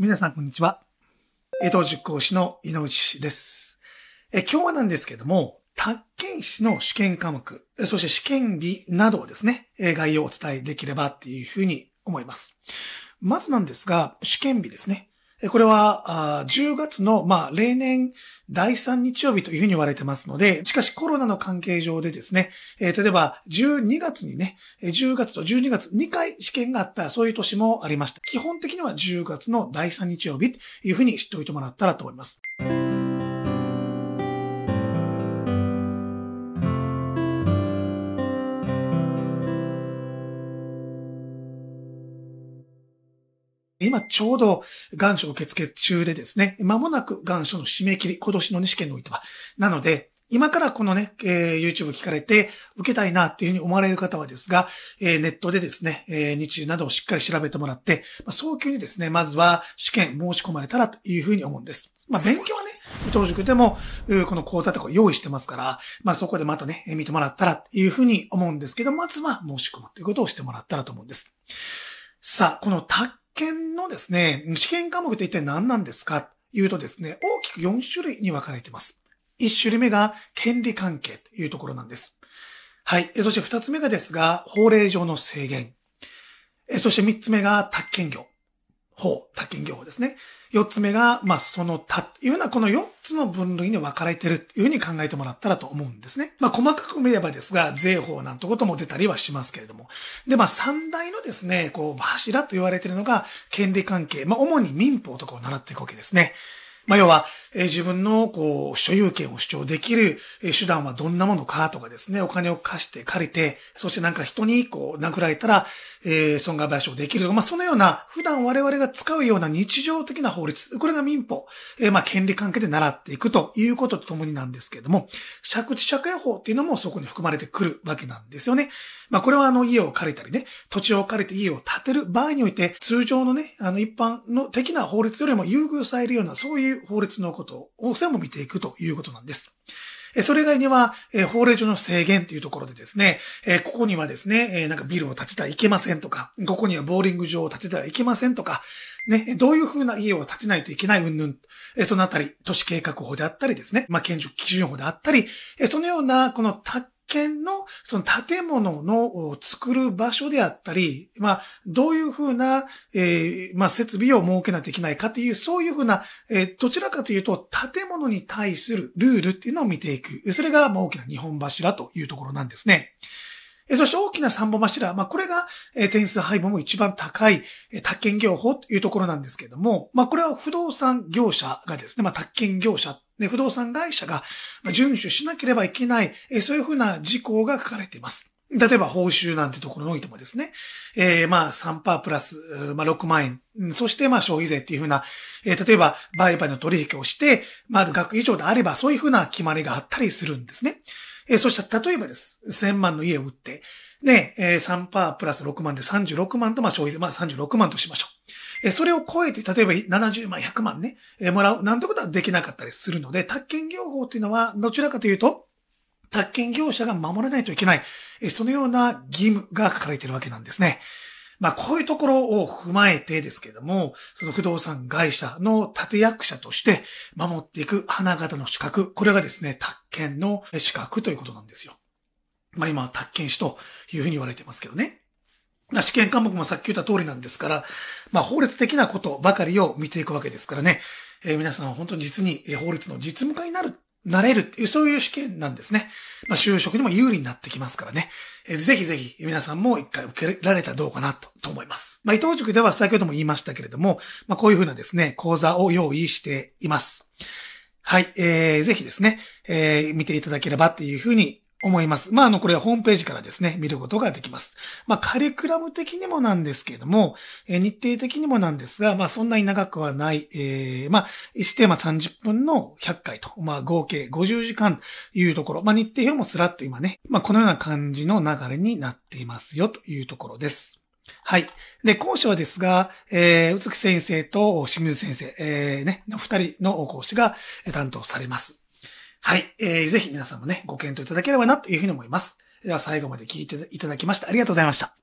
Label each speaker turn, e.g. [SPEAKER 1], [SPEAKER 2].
[SPEAKER 1] 皆さんこんにちは。江戸塾講師の井内です。え今日はなんですけども、宅建士の試験科目、そして試験日などをですね、概要をお伝えできればっていうふうに思います。まずなんですが、試験日ですね。これは、10月の、まあ、例年、第3日曜日というふうに言われてますので、しかしコロナの関係上でですね、えー、例えば12月にね、10月と12月2回試験があった、そういう年もありました。基本的には10月の第3日曜日というふうに知っておいてもらったらと思います。今ちょうど願書受付中でですね、間もなく願書の締め切り、今年のね、試験においては。なので、今からこのね、えー、YouTube 聞かれて受けたいなっていうふうに思われる方はですが、えー、ネットでですね、えー、日時などをしっかり調べてもらって、まあ、早急にですね、まずは試験申し込まれたらというふうに思うんです。まあ、勉強はね、当塾でも、この講座とか用意してますから、まあ、そこでまたね、見てもらったらというふうに思うんですけど、まずは申し込むということをしてもらったらと思うんです。さあ、この卓験のですね、試験科目って一体何なんですかというとですね、大きく4種類に分かれています。1種類目が権利関係というところなんです。はい。そして2つ目がですが、法令上の制限。そして3つ目が宅建業。法、他建業法ですね。四つ目が、まあ、その他というような、この四つの分類に分かれてるというふうに考えてもらったらと思うんですね。まあ、細かく見ればですが、税法なんてことも出たりはしますけれども。で、まあ、三大のですね、こう、柱と言われているのが、権利関係、まあ、主に民法とかを習っていくわけですね。まあ、要は、え自分のこう所有権を主張できる手段はどんなものかとかですね、お金を貸して借りて、そしてなんか人にこう殴られたら、え損害賠償できるとか、まあ、そのような普段我々が使うような日常的な法律、これが民法、えまあ、権利関係で習っていくということとともになんですけれども、借地借家法っていうのもそこに含まれてくるわけなんですよね。まあ、これはあの家を借りたりね、土地を借りて家を建てる場合において、通常のね、あの一般の的な法律よりも優遇されるような、そういう法律のことをさえも見ていくということなんです。それ以外には、え法令上の制限というところでですね、えここにはですね、えなんかビルを建てたらいけませんとか、ここにはボーリング場を建てたらいけませんとか、ね、どういう風な家を建てないといけない云々、えそのあたり、都市計画法であったりですね、まあ、建築基準法であったり、えそのような、この件のその建物の作る場所であったり、まあ、どういうふうな、えー、まあ、設備を設けないといけないかっていう、そういうふうな、えー、どちらかというと、建物に対するルールっていうのを見ていく。それが、まあ、大きな日本柱というところなんですね。そして大きな三本柱。まあ、これが、え点数配分も一番高い、え宅建業法というところなんですけれども、まあ、これは不動産業者がですね、まあ、宅建業者ね、不動産会社が遵守しなければいけない、えそういうふうな事項が書かれています。例えば報酬なんてところにおいてもですね、えー、まあ3%プラス、まあ6万円、そしてまあ消費税っていうふうな、えー、例えば売買の取引をして、まあある額以上であればそういうふうな決まりがあったりするんですね。えー、そしたら例えばです、1000万の家を売って、ね、えー、3%プラス6万で36万とまあ消費税、まあ36万としましょう。えそれを超えて、例えば70万、100万ね、えもらう、なんてことはできなかったりするので、宅建業法というのは、どちらかというと、宅建業者が守らないといけない、えそのような義務が書かれているわけなんですね。まあ、こういうところを踏まえてですけども、その不動産会社の立役者として守っていく花形の資格、これがですね、宅建の資格ということなんですよ。まあ今は宅建士というふうに言われてますけどね。試験科目もさっき言った通りなんですから、まあ法律的なことばかりを見ていくわけですからね、えー、皆さんは本当に実に法律の実務家になる、なれるっていうそういう試験なんですね。まあ就職にも有利になってきますからね。えー、ぜひぜひ皆さんも一回受けられたらどうかなとと思います。まあ伊藤塾では先ほども言いましたけれども、まあこういうふうなですね、講座を用意しています。はい、えー、ぜひですね、えー、見ていただければっていうふうに思います。まあ、あの、これはホームページからですね、見ることができます。まあ、カリクラム的にもなんですけれども、えー、日程的にもなんですが、まあ、そんなに長くはない、えー、まあ、1テ30分の100回と、まあ、合計50時間というところ、まあ、日程表もスラッと今ね、まあ、このような感じの流れになっていますよというところです。はい。で、講師はですが、えー、宇月先生と清水先生、えー、ね、二人の講師が担当されます。はい。えー、ぜひ皆さんもね、ご検討いただければなというふうに思います。では最後まで聞いていただきましてありがとうございました。